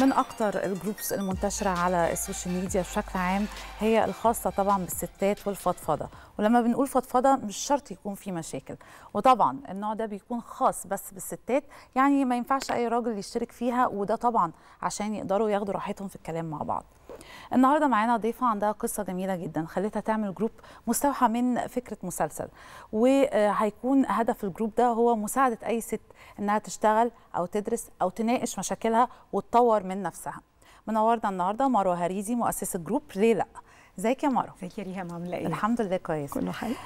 من اكثر الجروبس المنتشره على السوشيال ميديا بشكل عام هي الخاصه طبعا بالستات والفضفضه ولما بنقول فضفضه مش شرط يكون في مشاكل وطبعا النوع ده بيكون خاص بس بالستات يعني ما ينفعش اي راجل يشترك فيها وده طبعا عشان يقدروا ياخدوا راحتهم في الكلام مع بعض النهارده معانا ضيفه عندها قصه جميله جدا خلتها تعمل جروب مستوحى من فكره مسلسل وهيكون هدف الجروب ده هو مساعده اي ست انها تشتغل او تدرس او تناقش مشاكلها وتطور من نفسها منورنا النهارده مروه هريزي مؤسسه جروب ليه لا ازيك يا مروه ازيك يا ريهام عامله ايه الحمد لله كويس كله حلو